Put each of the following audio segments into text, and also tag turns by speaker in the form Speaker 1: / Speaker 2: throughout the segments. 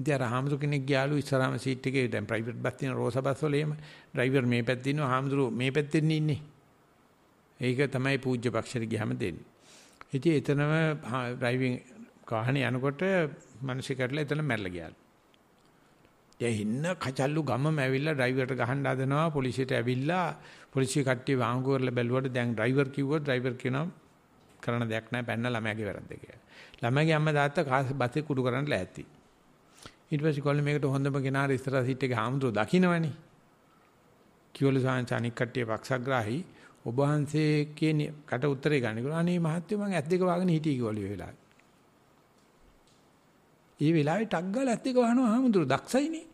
Speaker 1: ඉතින් අර හාමුදුර කෙනෙක් ගියාලු ඉස්සරහම සීට් එකේ දැන් ප්‍රයිවට් බස් තියෙන රෝස බස් වල එහෙම ඩ්‍රයිවර් මේ පැත්තේ ඉන්නවා හාමුදුරු මේ පැත්තේ ඉන්නේ. ඒක තමයි පූජ්‍ය පක්ෂයට ගියාම දෙන්නේ. ඉතින් එතනම ඩ්‍රයිවිං වාහනේ යනකොට මිනිස්සු කැඩලා එතන මැරලා ගියාලු. දැන් ඉන්න කචල්ලු ගමම ඇවිල්ලා ඩ්‍රයිවර්ට ගහන්න හදනවා පොලිසියට ඇවිල්ලා පොලිසිය කට්ටිය වාංගු කරලා බැලුවට දැන් ඩ්‍රයිවර් කිව්වා ඩ්‍රයිවර් කියනවා කරන දෙයක් නැහැ පැන්න ළමයාගේ වැරද්ද කියලා. ළමයාගේ අම්මා තාත්තා කාස් බතේ කුඩු කරන්න ලෑස්ති. ඊට පස්සේ කොල්ල මේකට හොඳම කෙනා ඉස්සරහ සීට් එකේ හාමුදුරුවෝ දකින්නවනේ. කිවල සාංශ අනික් කට්ටිය පක්ෂග්‍රාහී ඔබ වහන්සේ කියන කට උත්තරේ ගන්න කිව්වා. අනේ මහත්තයෝ මං ඇස් දෙක වහගෙන හිටියේ කිවලු ඒ වෙලාවේ. ඒ වෙලාවේ ටක් ගාලා ඇස් දෙක වහනවා හාමුදුරුවෝ දක්ෂයිනේ.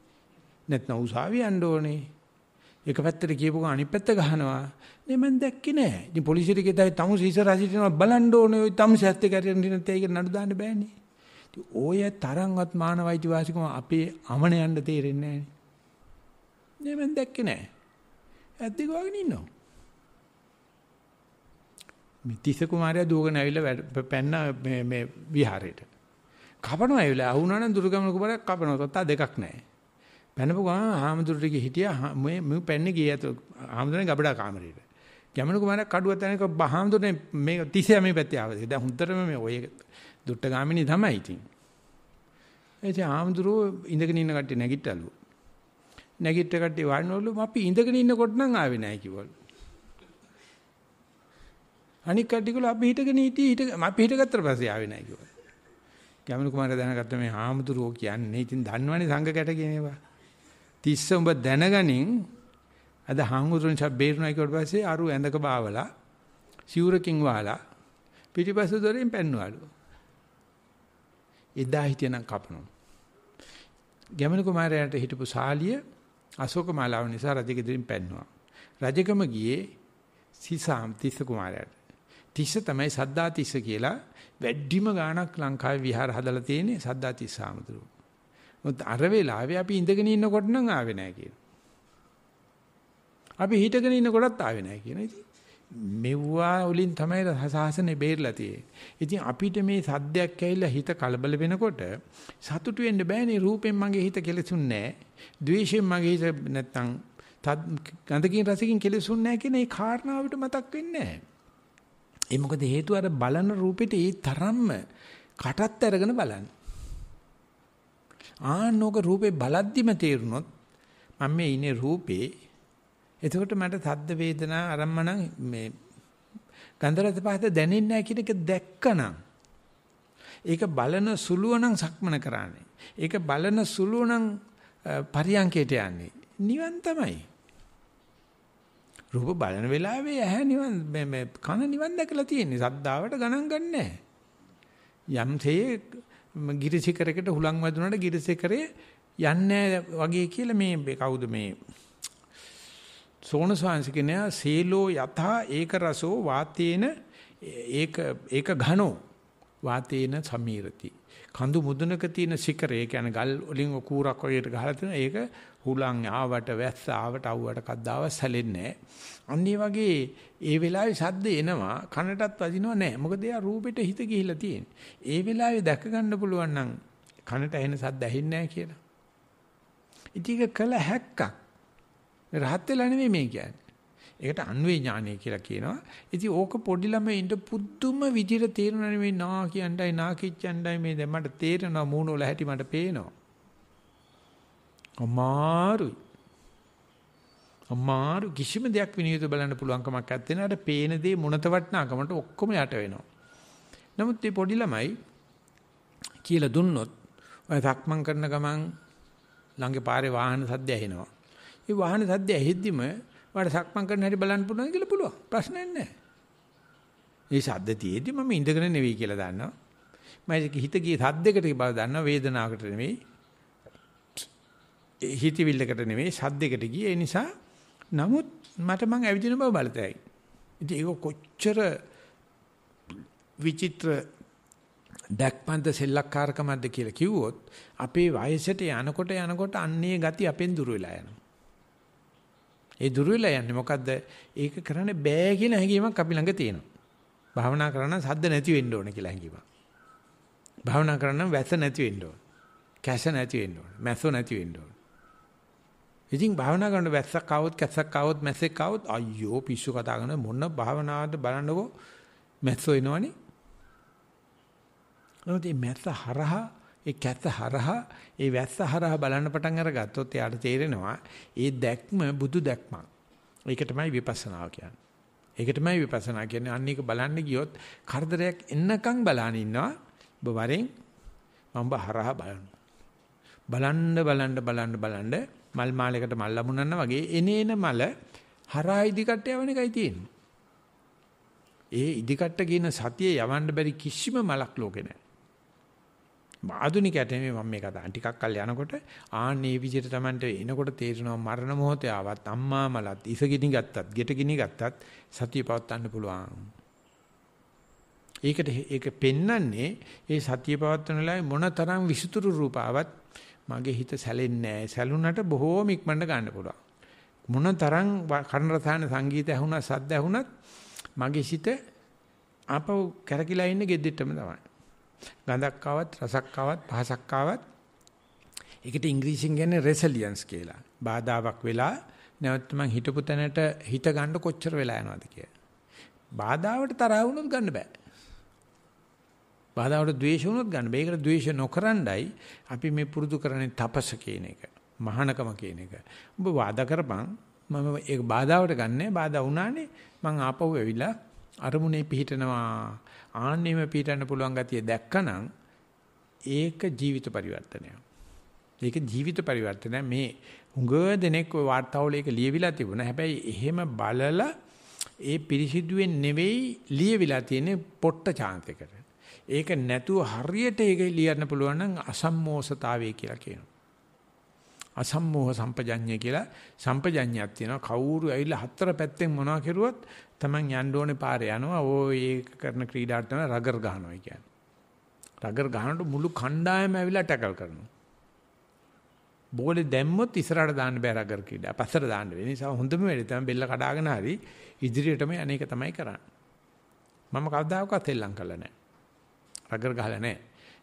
Speaker 1: නැත්නම් උසාවිය යන්න ඕනේ. එක පැත්තට කියපුව අනිත් පැත්ත ගහනවා. නේ මං දැක්කේ නෑ. ඉතින් පොලිසියට ගියදයි තමු සීසර් හසිටිනවා බලන්න ඕනේ. ওই තමු සැත් එක හරියට නැත්නම් ඒක නඩු දාන්න බෑනේ. ඔය තරම්වත් මානව අයිතිවාසිකම අපේ අමනයන්ට තේරෙන්නේ නැහැ. නේ මම දැක්කේ නැහැ. ඇද්දික වගේ ඉන්නවා. මේ තිස කුමාරයා දුවගෙන ඇවිල්ලා පැන්න මේ මේ විහාරයට. කපනවා ඇවිල්ලා අහුණා නම් දුර්ගමන කුමාරයා කපනවා. තත්තා දෙකක් නැහැ. පැනපු ගමන් ආමඳුරට ගිහ හිටියා මේ මම පැන්නේ ගියේ අත ආමඳුරේ ගබඩා කාමරේට. ගැමණු කුමාරයා කඩුව තැනක බහාමඳුරේ මේ 30 මේ පැත්තේ ආවා. දැන් හොඳටම මේ ඔය දුට්ටගාමිනී තමයි ඉතින්. එතකොට ආම්දුරෝ ඉඳගෙන ඉන්න කට්ටිය නැගිට්ටලු. නැගිට කට්ටිය වයින්නවලු අපි ඉඳගෙන ඉන්නකොට නම් ආවේ නැහැ කිව්වලු. අනික කට්ටියකල අපි හිටගෙන හිටියේ හිට අපි හිටගත්තට පස්සේ ආවේ නැහැ කිව්වා. ගැමුණු කුමාරයා දැනගත්ත මේ ආම්දුරෝ කියන්නේ ඉතින් දන්නවනේ සංඝ කැට කියනවා. තිස්ස උඹ දැනගනින් අද හාමුදුරන් ෂා බේරුණා කිව්වට පස්සේ අරු ඇඳක බාවලා සිවුරකින් වහලා පිටිපස්ස දොරෙන් පැන්නුවාලු. එදා හිටියනම් කපනවා. ගැමණු කුමාරයාට හිටපු සාලිය අශෝක මාලාව නිසා රජෙක් ඉදිරියෙන් පැන්නුවා. රජකම ගියේ සිසාම් තිස්ස කුමාරයාට. තිස්ස තමයි සද්දා තිස්ස කියලා වැඩිම ගාණක් ලංකාවේ විහාර හදලා තියෙන්නේ සද්දා තිස්ස ආමතුරු. මොකද අර වෙලාවේ අපි ඉඳගෙන ඉන්නකොට නම් ආවේ නැහැ කියන. අපි හිටගෙන ඉන්නකොටත් ආවේ නැහැ කියන. ඉතින් මෙව්වා වලින් තමයි සාසනේ බේරලා තියෙන්නේ. ඉතින් අපිට මේ සද්දයක් ඇවිල්ලා හිත කලබල වෙනකොට සතුටු වෙන්න බෑනේ රූපෙන් මගේ හිත කෙලෙසුන්නේ නෑ. ද්වේෂයෙන් මගේ හිත නැත්තම් ගඳකින් රසකින් කෙලෙසුන්නේ නෑ කියන ඒ කාරණාවට මතක් වෙන්නේ නෑ. ඒ මොකද හේතුව අර බලන රූපෙට ඒ තරම්ම කටත් අරගෙන බලන්න. ආනෝක රූපේ බලද්දිම තේරුණොත් මම මේ ඉන්නේ රූපේ එතකොට මට සද්ද වේදනා අරම්මනම් මේ ගන්ධරස පහත දැනෙන්නේ නැහැ කියන එක දැක්කනම් ඒක බලන සුළුවනම් සක්මන කරන්නේ. ඒක බලන සුළුවනම් පරියංකයට යන්නේ. නිවන් තමයි. රූප බලන වෙලාවේ ඇහැ නිවන් මේ මේ කන නිවන් දැකලා තියෙන්නේ. සද්දාවට ගණන් ගන්නෑ. යම්සේ ගිරිසිකරකට හුලං වැදුනට ගිරිසිකරේ යන්නේ වගේ කියලා මේ කවුද මේ සෝණ ස්වාංශ කියනවා සීලෝ යථා ඒක රසෝ වාතේන ඒක ඒක ඝනෝ වාතේන සමීරති. කඳු මුදුනක තියෙන සිකරේ කියන්නේ ගල් වලින් කූරක් වගේට ගහලා තියෙන ඒක හුලං ආවට වැස්ස ආවට අවුවට කද්දාව සැලෙන්නේ අන්න ඒ වගේ ඒ වෙලාවේ සද්ද එනවා කනටත් වදිනව නැහැ. මොකද එයා රූපෙට හිත ගිහිලා තියෙන්නේ. ඒ වෙලාවේ දැක ගන්න පුළුවන් නම් කනට ඇහෙන සද්ද ඇහෙන්නේ නැහැ කියලා. ඉතින් ඒක කළ හැක්කක්. රහත් වෙලා නෙමෙයි මේ කියන්නේ. ඒකට අන්වේ ඥානය කියලා කියනවා. ඉතින් ඕක පොඩි ළමයි ඉන්න පුදුම විදිහට තේරෙනා නෙමෙයි නා කියන්නයි නා කිච්චන්නයි මේ දැන් මට තේරෙනවා මූණ වල හැටි මට පේනවා. අමාරුයි. අමාරු කිසිම දෙයක් විනිවිද බලන්න පුළුවන්කමක් නැත්තේ නේද? පේන දේ මොනත වටනාකමට ඔක්කොම යට වෙනවා. නමුත් මේ පොඩි ළමයි කියලා දුන්නොත් ඔය තක්මන් කරන ගමන් ළඟේ පාරේ වාහන සද්ද ඇහෙනවා. ඒ වාහන සද්ද ඇහෙද්දිම වාට සක්මන් කරන හැටි බලන්න පුළුවන් කියලා පුළුවන්. ප්‍රශ්නයක් නැහැ. මේ සද්ද තියේදී මම ඉඳගෙන නෙවෙයි කියලා දන්නවා. මම හිත ගියේ සද්දයකට බව දන්නවා වේදනාවකට නෙවෙයි. හිතවිල්ලකට නෙවෙයි සද්දයකට ගියේ. ඒ නිසා නමුත් මට මං ඇවිදින බව බලතයි. ඉතින් ඒක කොච්චර විචිත්‍ර දැක්පන්ත සෙල්ලක්කාරකමක්ද කියලා කිව්වොත් අපේ වයසට යනකොට යනකොට අන්නේ ගති අපෙන් දුර වෙලා යනවා. ඒ දුර වෙලා යන්නේ මොකද්ද? ඒක කරන්න බෑ කියන හැඟීමක් අපි ළඟ තියෙනවා. භාවනා කරන්න සද්ද නැති වෙන්න ඕන කියලා හැඟීමක්. භාවනා කරන්න වැස නැති වෙන්න ඕන. කැස නැති වෙන්න ඕන. මැස්සෝ නැති වෙන්න ඕන. ඉතින් භාවනා කරන වැස්සක් ආවොත් කැස්සක් ආවොත් මැස්සෙක් ආවොත් අයියෝ පිස්සු කතා කරන මොන භාවනාවක්ද බලන්නකෝ මැස්සෝ එනවනේ. නමුත් මේ මැස්ස හරහා ඒ කැත හරහා ඒ වැස්ස හරහා බලන්න පටන් අරගත්තොත් එයාට තේරෙනවා ඒ දැක්ම බුදු දැක්මක්. ඒක තමයි විපස්සනාව කියන්නේ. ඒක තමයි විපස්සනා කියන්නේ අන්න ඒක බලන්න ගියොත් කරදරයක් එන්නකම් බලන ඉන්නවා. ඔබ වරෙන් මම හරහා බලනවා. බලන්න බලන්න බලන්න බලන්න මල් මාලයකට මල් ලැබුණා වගේ එනේන මල හරහා ඉදිකට යවන එකයි තියෙන්නේ. ඒ ඉදිකට කියන සතිය යවන්න බැරි කිසිම මලක් ලෝකේ නැහැ. ආධුනිකයට නෙමෙයි මම මේ කතාව. ටිකක් කල් යනකොට ආන්නේ විදිහට Tamanට එනකොට තේරෙනවා මරණ මොහොතේ ආවත් අම්මා මලත් ඉස ගිනි ගත්තත්, ගෙට ගිනි ගත්තත් සතිය පවත්වන්න පුළුවන්. ඒකට ඒක පෙන්නන්නේ ඒ සතිය පවත්වන වෙලාවේ මොනතරම් විසිතුරු රූපාවත් මගේ හිත සැලෙන්නේ නැහැ. සැලුනට බොහෝම ඉක්මනට ගන්න පුළුවන්. මොනතරම් කර්ණරසාන සංගීත ඇහුණා, සද්ද ඇහුණත් මගේ සිත ආපහු කැරකිලා ඉන්නේ geddittම තමයි. ගඳක් ආවත් රසක් ආවත් පහසක් ආවත් ඒකට ඉංග්‍රීසියෙන් කියන්නේ රෙසිලියන්ස් කියලා. බාධාවක් වෙලා නැවත මං හිටපු තැනට හිත ගන්න කොච්චර වෙලා යනවද කියලා. බාධාවට තරහ වුණොත් ගන්න බෑ. බාධාවට ද්වේෂ වුණොත් ගන්න බෑ. ඒකට ද්වේෂ නොකරණ්ඩයි අපි මේ පුරුදු කරන්නේ තපස කියන එක. මහානකම කියන එක. ඔබ වාදා කරපන් මම ඒක බාධාවට ගන්නෑ. බාධා වුණානේ මං ආපහු ඇවිල්ලා අරමුණේ පිහිටනවා ආන්නෙම පිහිටන්න පුළුවන් ගතිය දැක්කනම් ඒක ජීවිත පරිවර්තනයක්. ඒක ජීවිත පරිවර්තනය මේ හුඟ දෙනෙක් ওই වාර්තාවල ඒක ලියවිලා තිබුණා. හැබැයි එහෙම බලලා ඒ පිරිසිදුවෙන් නෙවෙයි ලියවිලා තියෙන්නේ පොට්ට chance එකට. ඒක නැතුව හරියට ඒක ලියන්න පුළුවන් නම් අසම්මෝසතාවය කියලා කියනවා. අසම්මෝහ සම්පජඤ්ඤය කියලා සම්පජඤ්ඤයක් තියෙනවා. කවුරු ඇවිල්ලා හතර පැත්තෙන් මොනවා කෙරුවත් Taman යන්න ඕනේ පාරේ යනවා. ඕ ඒක කරන ක්‍රීඩාවට තමයි රගර් ගහනවා කියන්නේ. රගර් ගහනකොට මුළු කණ්ඩායම ඇවිල්ලා ටැකල් කරනවා. බෝලේ දැම්මොත් ඉස්සරහට දාන්න බෑ රගර් කීඩා. පස්සට දාන්න වෙන නිසා හොඳම වෙලේ තමයි බෙල්ල කඩාගෙන හරි ඉදිරියටම අනේක තමයි කරන්නේ. මම කවදාකවත් එල්ලම් කළා නෑ. රගර් ගහලා නෑ.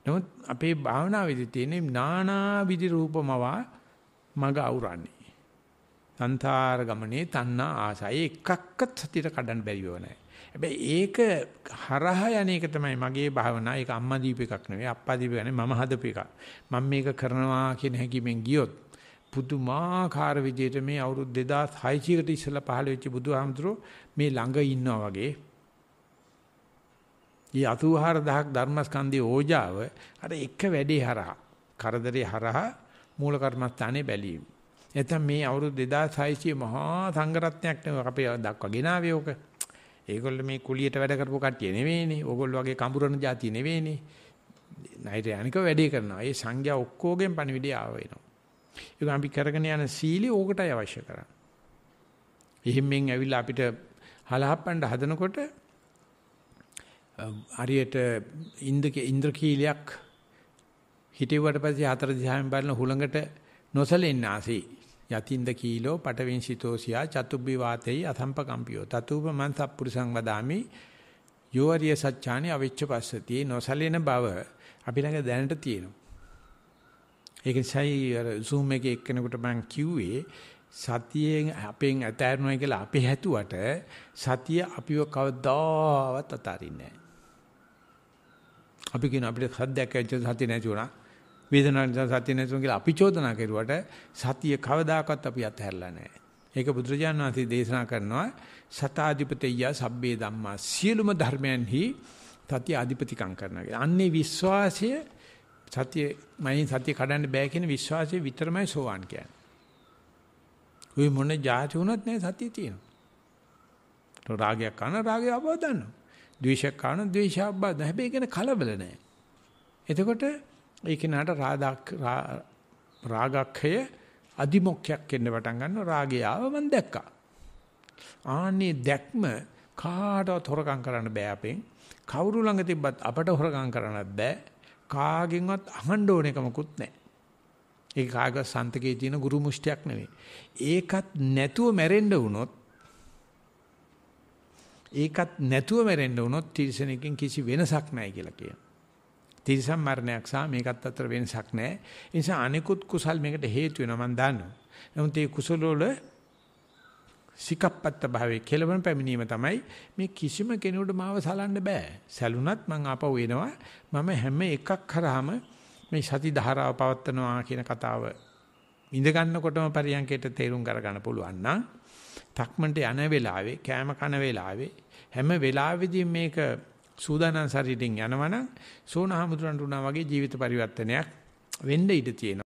Speaker 1: නමුත් අපේ භාවනා විදි තියෙන්නේ නානා විදි රූපමවා මග අවරන්නේ. සංතාර ගමනේ තණ්හා ආසය එකක්වත් සතියට කඩන්න බැරිව නැහැ. හැබැයි ඒක හරහා යන එක තමයි මගේ භාවනා. ඒක අම්මා දීප එකක් නෙවෙයි, අප්පා දීප නෙවෙයි, මම හදපු එකක්. මම මේක කරනවා කියන හැඟීමෙන් ගියොත් පුදුමාකාර විදියට මේ අවුරුදු 2600කට ඉස්සෙල්ලා පහළ වෙච්ච බුදුහාමුදුරෝ මේ ළඟ ඉන්නවා වගේ. ඊ 84000ක් ධර්මස්කන්ධයේ ඕජාව අර එක වැඩේ හරහා, කරදරේ හරහා මූල කර්මස්ථානේ බැලීම. නැත්නම් මේ අවුරුදු 2600 මහා සංගරත්නයක් නෙවෙයි අපේ දක්වා ගෙනාවේ ඕක. ඒගොල්ලෝ මේ කුලියට වැඩ කරපු කට්ටිය නෙවෙයිනේ. ඕගොල්ලෝ වගේ කඹරන જાතිය නෙවෙයිනේ. ණයට යනික වැඩේ කරනවා. ඒ සංඝයා ඔක්කොගෙන් පණිවිඩය ආව වෙනවා. ඒක අපි කරගෙන යන සීලී ඕකටයි අවශ්‍ය කරන්නේ. එහෙම්ෙන් ඇවිල්ලා අපිට හලහප්පන්න හදනකොට හරියට ඉන්ද්‍රකීලයක් හිටෙව්වට පස්සේ හතර දිහාම බලන හුළඟට නොසලෙන්න ආසී. යතින්ද කීලෝ පටවෙන් සිතෝසියා චතුබ්බි වාතේයි අසම්පකම්පියෝ තතුූප මන් සප්පුරුසං වදාමි යෝාරිය සත්‍යානි අවිච්ඡ පස්සති නොසලෙන බව අපි ළඟ දැනට තියෙනවා. ඒක නිසායි අර zoom එකේ එක්කෙනෙකුට මම කිව්වේ සතියෙන් අපෙන් අතෑරනවා කියලා අපි හැතුවට සතිය අපිව කවදාවත් අතාරින්නේ නැහැ. අපි කියන අපිට සද්දයක් ඇවිත් සතිය නැති වුණා. වේදනාව නිසා සතිය නැතුන කියලා අපි චෝදනා කරුවට සතිය කවදාකවත් අපි අත්හැරලා නැහැ. ඒක බුදුරජාණන් වහන්සේ දේශනා කරනවා සතාධිපතිය සබ්බේ ධම්මා සියලුම ධර්මයන්හි සතිය අධිපතිකම් කරනවා කියලා. අන්නේ විශ්වාසය සතිය මයින් සතිය කඩන්න බෑ කියන විශ්වාසය විතරමයි සෝවාන් කියන්නේ. ওই මොන જાති වුණත් නෑ සතිය තියෙනවා. රාගයක් කරන රාගය අවබෝධ කරනවා. ද්වේෂයක් කරන ද්වේෂය අවබෝධ. හැබැයි ඒක කලබල නෑ. එතකොට ඒ කෙනාට රාගක් රාගක්ඛය අදිමොක්ඛයක් වෙන්න පටන් ගන්නවා රාගය ආව මම දැක්කා. ආන්නේ දැක්ම කාටවත් හොරකම් කරන්න බෑ අපෙන්. කවුරු ළඟ තිබ්බත් අපට හොරකම් කරන්නත් බෑ. කාගෙන්වත් අහන්න ඕන එකමකුත් නැහැ. ඒක කාග සන්තකේ තියෙන ගුරු මුෂ්ටියක් නෙවෙයි. ඒකත් නැතුව මැරෙන්න වුණොත් ඒකත් නැතුව මැරෙන්න වුණොත් තිරසනෙකින් කිසි වෙනසක් නැහැ කියලා කියනවා. තිරිසන් මරණයක් සහ මේකත් අතර වෙනසක් නැහැ. ඒ නිසා අනිකුත් කුසල් මේකට හේතු වෙනවා මම දන්නවා. නමුත් මේ කුසල වල සිකප්පත්ත භාවයේ කෙලවන පැමිණීම තමයි මේ කිසිම කෙනෙකුට මාව සලන්න බෑ. සැලුනත් මං ආපහු එනවා. මම හැම එකක් කරාම මේ සති ධාරාව පවත්නවා කියන කතාව ඉඳ ගන්නකොටම පරියන්කයට තේරුම් ගන්න පුළුවන් නම් තක්මන්ට යන වෙලාවේ කෑම කන වෙලාවේ හැම වෙලාවෙදී මේක සූදානම් ශරීරයෙන් යනවනම් සෝනහමුදුරන්ට වුණා වගේ ජීවිත පරිවර්තනයක් වෙන්න ඉඩ තියෙනවා.